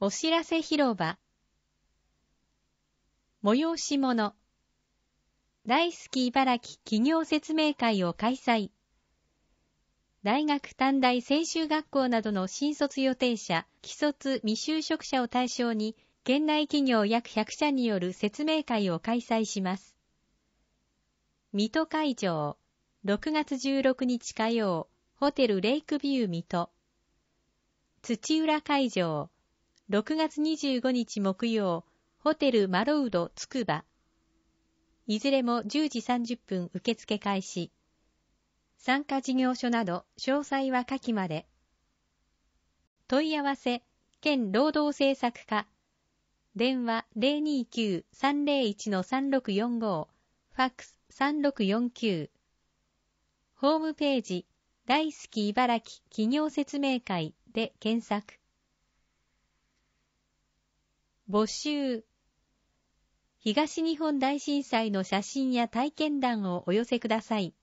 お知らせ広場催し物大好き茨城企業説明会を開催大学短大専修学校などの新卒予定者、既卒未就職者を対象に、県内企業約100社による説明会を開催します。水戸会場、6月16日火曜、ホテルレイクビュー水戸。土浦会場、6月25日木曜、ホテルマロウドつくば。いずれも10時30分受付開始。参加事業所など詳細は下記まで。問い合わせ、県労働政策課。電話029-301-3645。ファックス3649。ホームページ、大好き茨城企業説明会で検索。募集。東日本大震災の写真や体験談をお寄せください。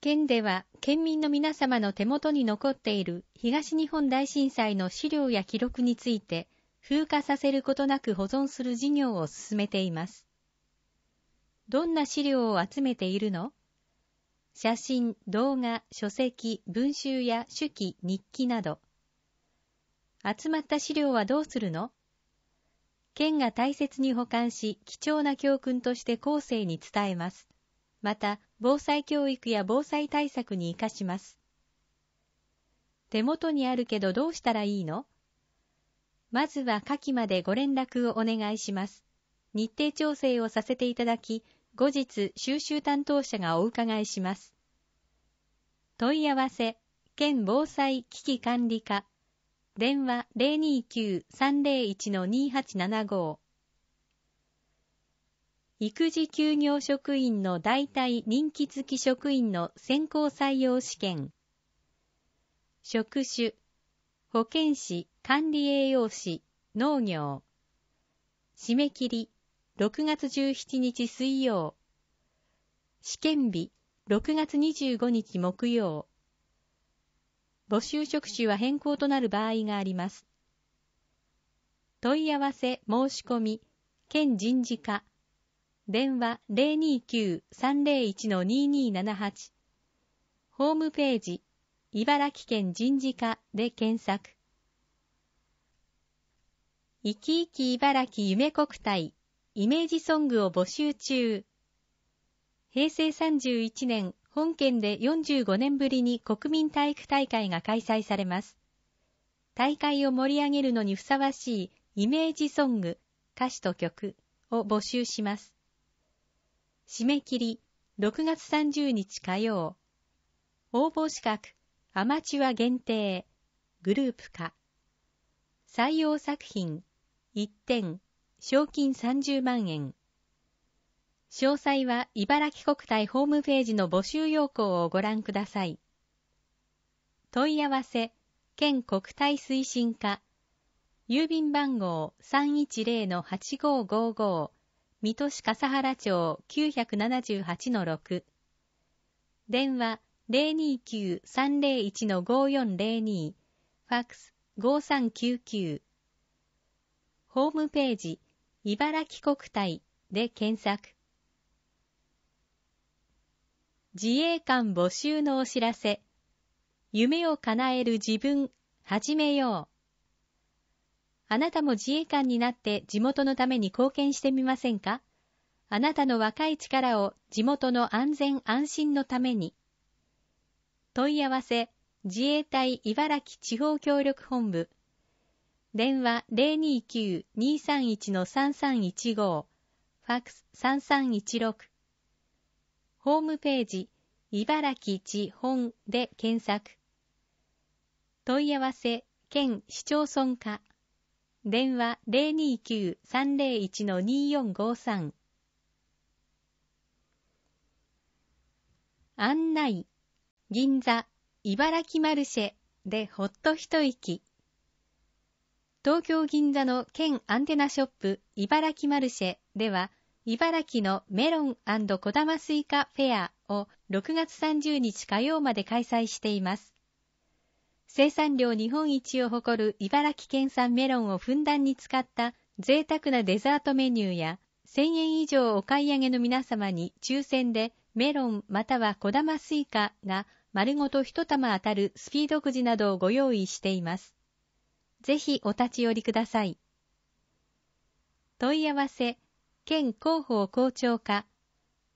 県では県民の皆様の手元に残っている東日本大震災の資料や記録について、風化させることなく保存する事業を進めています。どんな資料を集めているの写真、動画、書籍、文集や手記、日記など、集まった資料はどうするの県が大切に保管し、貴重な教訓として後世に伝えます。また、防災教育や防災対策に活かします。手元にあるけどどうしたらいいのまずは下記までご連絡をお願いします。日程調整をさせていただき、後日収集担当者がお伺いします。問い合わせ、県防災危機管理課電話029-301-2875育児休業職員の代替任期付き職員の選考採用試験職種保健師管理栄養士農業締め切り6月17日水曜試験日6月25日木曜募集職種は変更となる場合があります。問い合わせ申し込み、県人事課、電話029-301-2278、ホームページ、茨城県人事課で検索。生き生き茨城夢国体イメージソングを募集中。平成31年本県で45年ぶりに国民体育大会が開催されます。大会を盛り上げるのにふさわしいイメージソング、歌詞と曲を募集します。締め切り6月30日火曜。応募資格、アマチュア限定、グループ化。採用作品、1点、賞金30万円。詳細は茨城国体ホームページの募集要項をご覧ください。問い合わせ、県国体推進課、郵便番号310-8555、水戸市笠原町978-6、電話029-301-5402、ファックス5399、ホームページ、茨城国体で検索。自衛官募集のお知らせ。夢を叶える自分、始めよう。あなたも自衛官になって地元のために貢献してみませんかあなたの若い力を地元の安全安心のために。問い合わせ、自衛隊茨城地方協力本部。電話029-231-3315。ファックス3316。ホームページ、茨城地本で検索。問い合わせ、県市町村課。電話029-301-2453。案内、銀座、茨城マルシェでほっと一息。東京銀座の県アンテナショップ、茨城マルシェでは、茨城のメロン小玉スイカフェアを6月30日火曜まで開催しています。生産量日本一を誇る茨城県産メロンをふんだんに使った贅沢なデザートメニューや1000円以上お買い上げの皆様に抽選でメロンまたは小玉スイカが丸ごと一玉当たるスピードくじなどをご用意しています。ぜひお立ち寄りください。問い合わせ県広報校長課、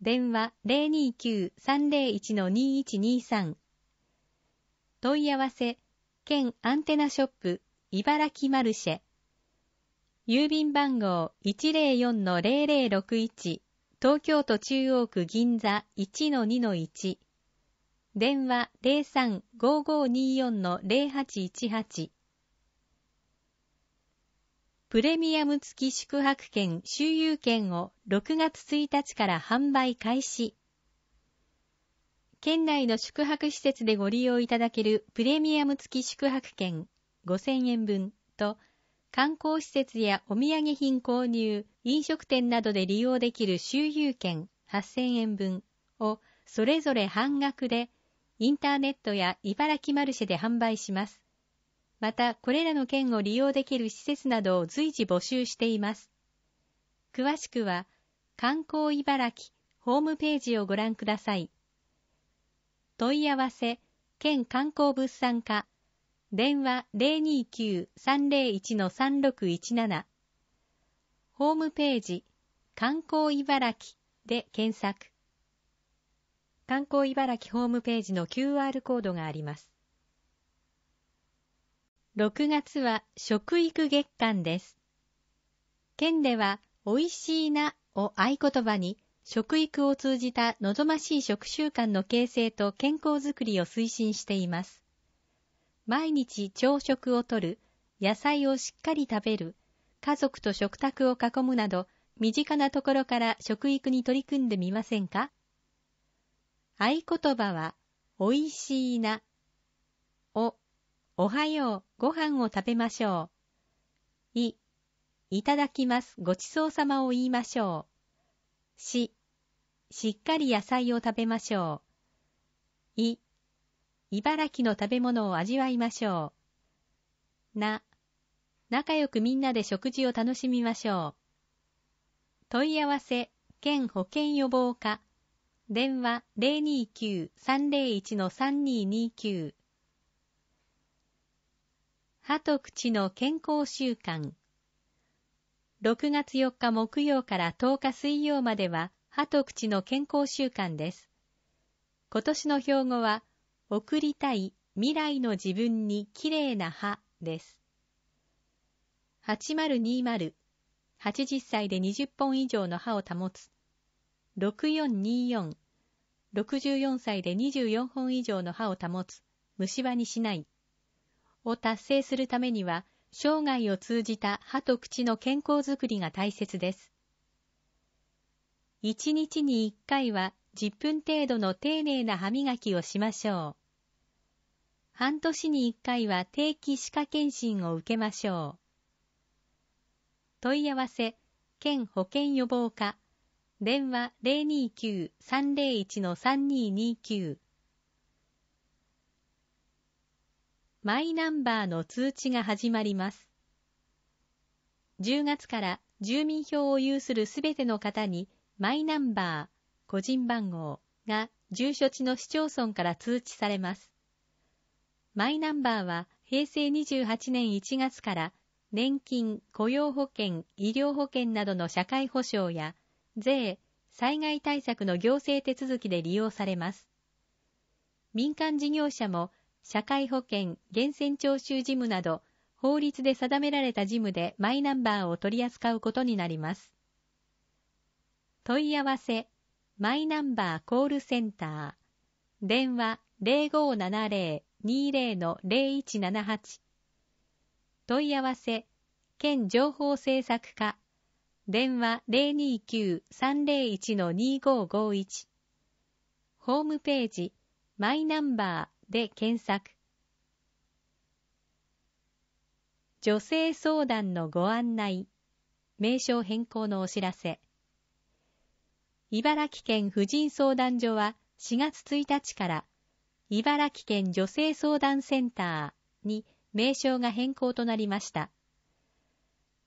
電話029-301-2123。問い合わせ、県アンテナショップ、茨城マルシェ。郵便番号104-0061、東京都中央区銀座1-2-1。電話03-5524-0818。プレミアム付き宿泊券周遊券を6月1日から販売開始。県内の宿泊施設でご利用いただけるプレミアム付き宿泊券5000円分と観光施設やお土産品購入、飲食店などで利用できる周遊券8000円分をそれぞれ半額でインターネットや茨城マルシェで販売します。また、これらの県を利用できる施設などを随時募集しています。詳しくは、観光茨城ホームページをご覧ください。問い合わせ、県観光物産課、電話029-301-3617、ホームページ、観光茨城で検索。観光茨城ホームページの QR コードがあります。6月は食育月間です。県では、おいしいなを合言葉に、食育を通じた望ましい食習慣の形成と健康づくりを推進しています。毎日朝食をとる、野菜をしっかり食べる、家族と食卓を囲むなど、身近なところから食育に取り組んでみませんか合言葉は、おいしいなおはよう、ご飯を食べましょう。い、いただきます、ごちそうさまを言いましょう。し、しっかり野菜を食べましょう。い、茨城の食べ物を味わいましょう。な、仲良くみんなで食事を楽しみましょう。問い合わせ、県保健予防課。電話029-301-3229歯と口の健康習慣。6月4日木曜から10日水曜までは歯と口の健康習慣です。今年の標語は、送りたい未来の自分にきれいな歯です。8020、80歳で20本以上の歯を保つ。6424、64歳で24本以上の歯を保つ。虫歯にしない。を達成するためには、生涯を通じた歯と口の健康づくりが大切です。1日に1回は10分程度の丁寧な歯磨きをしましょう。半年に1回は定期歯科検診を受けましょう。問い合わせ、県保健予防課、電話029-301-3229マイナンバーの通知が始まります。10月から住民票を有するすべての方にマイナンバー、個人番号が住所地の市町村から通知されます。マイナンバーは平成28年1月から年金、雇用保険、医療保険などの社会保障や税、災害対策の行政手続きで利用されます。民間事業者も社会保険、源泉徴収事務など、法律で定められた事務でマイナンバーを取り扱うことになります。問い合わせ、マイナンバーコールセンター、電話0570-20-0178、問い合わせ、県情報政策課、電話029-301-2551、ホームページ、マイナンバーで検索。女性相談のご案内。名称変更のお知らせ。茨城県婦人相談所は4月1日から茨城県女性相談センターに名称が変更となりました。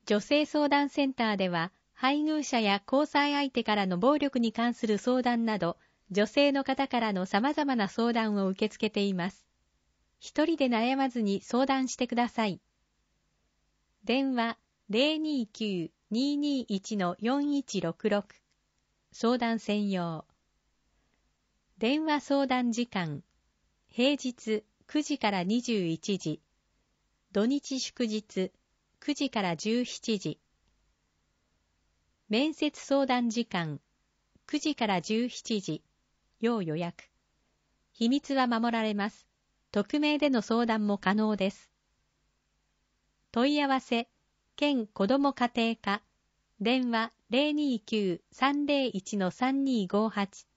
女性相談センターでは配偶者や交際相手からの暴力に関する相談など女性の方からの様々な相談を受け付けています。一人で悩まずに相談してください。電話029-221-4166相談専用電話相談時間平日9時から21時土日祝日9時から17時面接相談時間9時から17時要予約。秘密は守られます。匿名での相談も可能です。問い合わせ、県子ども家庭課、電話029-301-3258。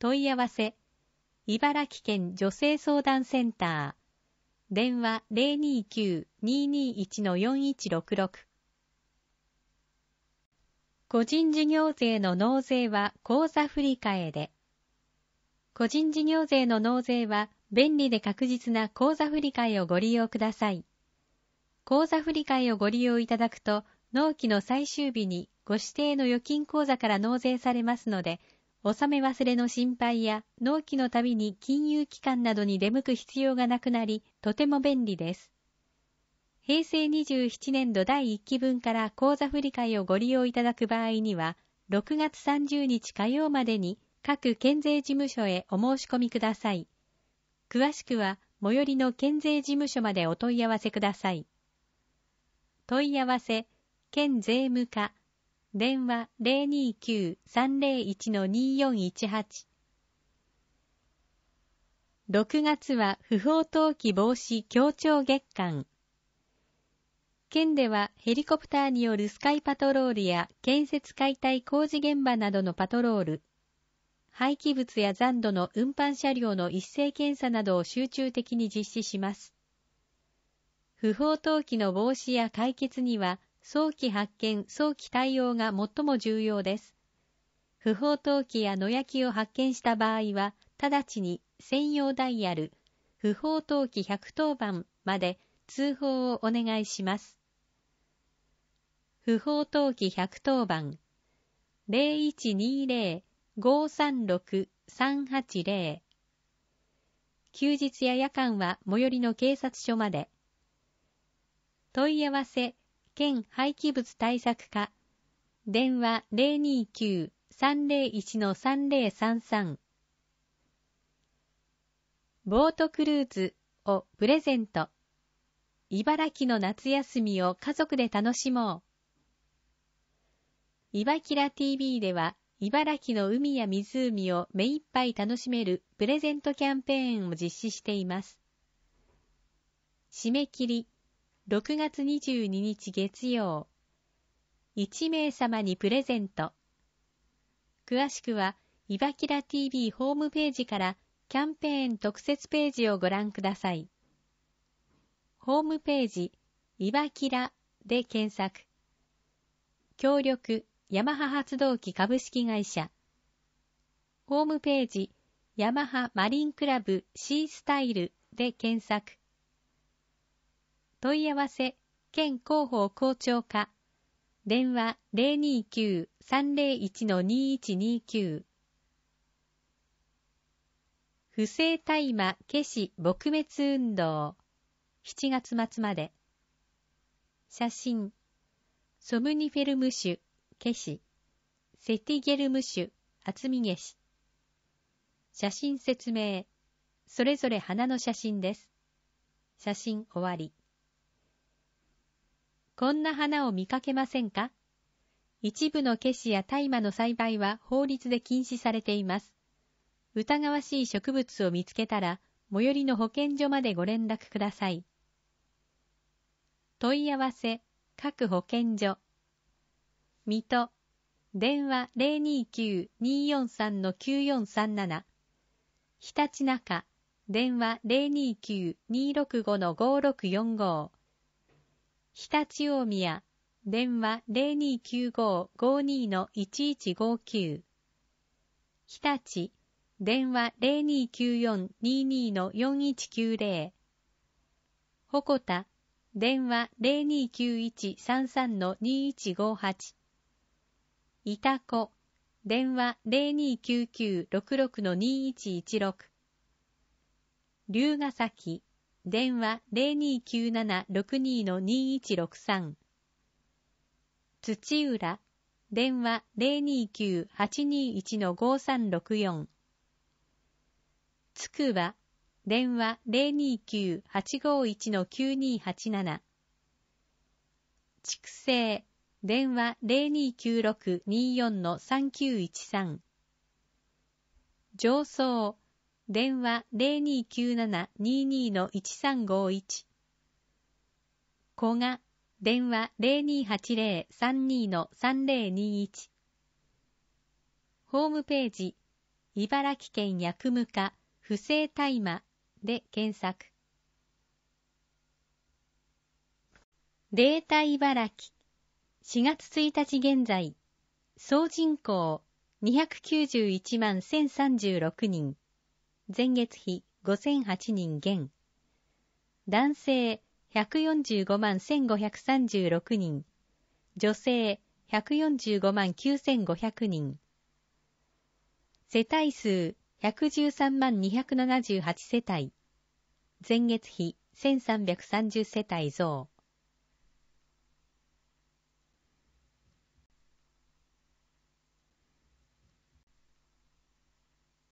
問い合わせ、茨城県女性相談センター、電話029-221-4166。個人事業税の納税は口座振替で。個人事業税の納税は便利で確実な口座振替をご利用ください。口座振替をご利用いただくと、納期の最終日にご指定の預金口座から納税されますので、納め忘れの心配や納期のたびに金融機関などに出向く必要がなくなり、とても便利です。平成27年度第1期分から口座振替をご利用いただく場合には、6月30日火曜までに各県税事務所へお申し込みください。詳しくは、最寄りの県税事務所までお問い合わせください。問い合わせ、県税務課、電話029-301-2418。6月は不法投棄防止協調月間。県ではヘリコプターによるスカイパトロールや建設解体工事現場などのパトロール、廃棄物や残土の運搬車両の一斉検査などを集中的に実施します。不法投棄の防止や解決には、早期発見、早期対応が最も重要です。不法投棄や野焼きを発見した場合は、直ちに専用ダイヤル、不法投棄110番まで通報をお願いします。不法投棄110番0120 536-380休日や夜間は最寄りの警察署まで問い合わせ県廃棄物対策課電話029-301-3033ボートクルーズをプレゼント茨城の夏休みを家族で楽しもう。茨城ら TV では茨城の海や湖を目いっぱい楽しめるプレゼントキャンペーンを実施しています。締め切り6月22日月曜1名様にプレゼント詳しくは、茨城ら TV ホームページからキャンペーン特設ページをご覧ください。ホームページ、茨城らで検索。協力ヤマハ発動機株式会社。ホームページ、ヤマハマリンクラブ C スタイルで検索。問い合わせ、県広報校長課。電話029-301-2129。不正大麻消し撲滅運動。7月末まで。写真。ソムニフェルム種。ケシ、セティゲルム種、厚みゲシ。写真説明。それぞれ花の写真です。写真終わり。こんな花を見かけませんか一部のケシや大麻の栽培は法律で禁止されています。疑わしい植物を見つけたら、最寄りの保健所までご連絡ください。問い合わせ、各保健所。水戸、電話029-243-9437、ひたちなか、電話029-265-5645、ひたち大宮、電話0295-52-1159、ひたち、電話0294-22-4190、鉾田、電話0291-33-2158、いたこ、電話0299-66-2116。龍ヶ崎、電話0297-62-2163。土浦、電話029-821-5364。つくば、電話029-851-9287。畜生、電話0296-24-3913上層電話0297-22-1351小賀電話0280-32-3021ホームページ茨城県薬務課不正大麻で検索データ茨城4月1日現在、総人口291万1036人、前月比5008人減、男性145万1536人、女性145万9500人、世帯数113万278世帯、前月比1330世帯増、